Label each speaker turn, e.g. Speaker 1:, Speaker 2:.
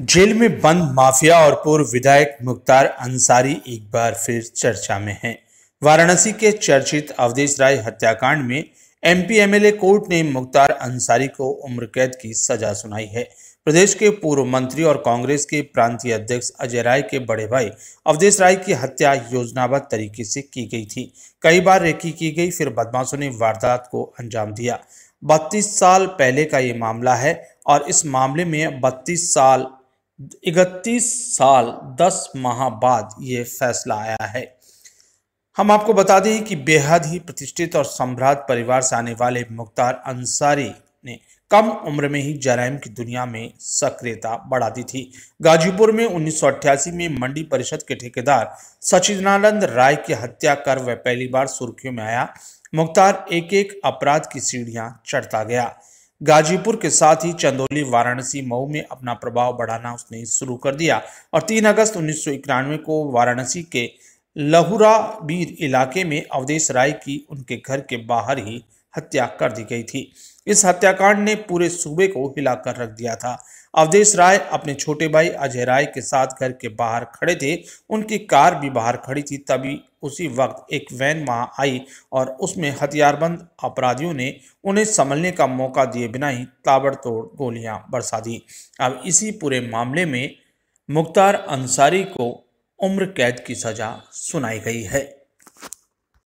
Speaker 1: Jail में बंद mafia और पूर्व विधायक मुख्तार अंसारी एक बार फिर चर्चा में हैं। वाराणसी के चर्चित अवधेश राय हत्याकांड में एमपी एमएलए कोर्ट ने मुख्तार अंसारी को उम्र कैद की सजा सुनाई है प्रदेश के पूर्व मंत्री और कांग्रेस के प्रांतीय अध्यक्ष अजय राय के बड़े भाई अवधेश राय की हत्या योजनाबद्ध तरीके से की गई थी कई बार रेकी की गई फिर बदमाशों ने वारदात को अंजाम दिया बत्तीस साल पहले का ये मामला है और इस मामले में बत्तीस साल इकतीस साल दस माह बाद ये फैसला आया है हम आपको बता दें कि बेहद ही प्रतिष्ठित और सम्राट परिवार से आने वाले मुख्तार अंसारी ने कम उम्र में ही जरायम की दुनिया में सक्रियता बढ़ा दी थी गाजीपुर में उन्नीस में मंडी परिषद के ठेकेदार सचिदानंद राय की हत्या कर वह पहली बार सुर्खियों में आया मुख्तार एक एक अपराध की सीढ़ियां चढ़ता गया गाजीपुर के साथ ही चंदौली वाराणसी मऊ में अपना प्रभाव बढ़ाना उसने शुरू कर दिया और 3 अगस्त उन्नीस को वाराणसी के लहुरा बीर इलाके में अवधेश राय की उनके घर के बाहर ही हत्या कर दी गई थी इस हत्याकांड ने पूरे सूबे को हिलाकर रख दिया था अवधेश राय अपने छोटे भाई अजय राय के साथ घर के बाहर खड़े थे उनकी कार भी बाहर खड़ी थी तभी उसी वक्त एक वैन वहां आई और उसमें हथियारबंद अपराधियों ने उन्हें संभलने का मौका दिए बिना ही ताबड़तोड़ गोलियां बरसा दी अब इसी पूरे मामले में मुख्तार अंसारी को उम्र कैद की सजा सुनाई गई है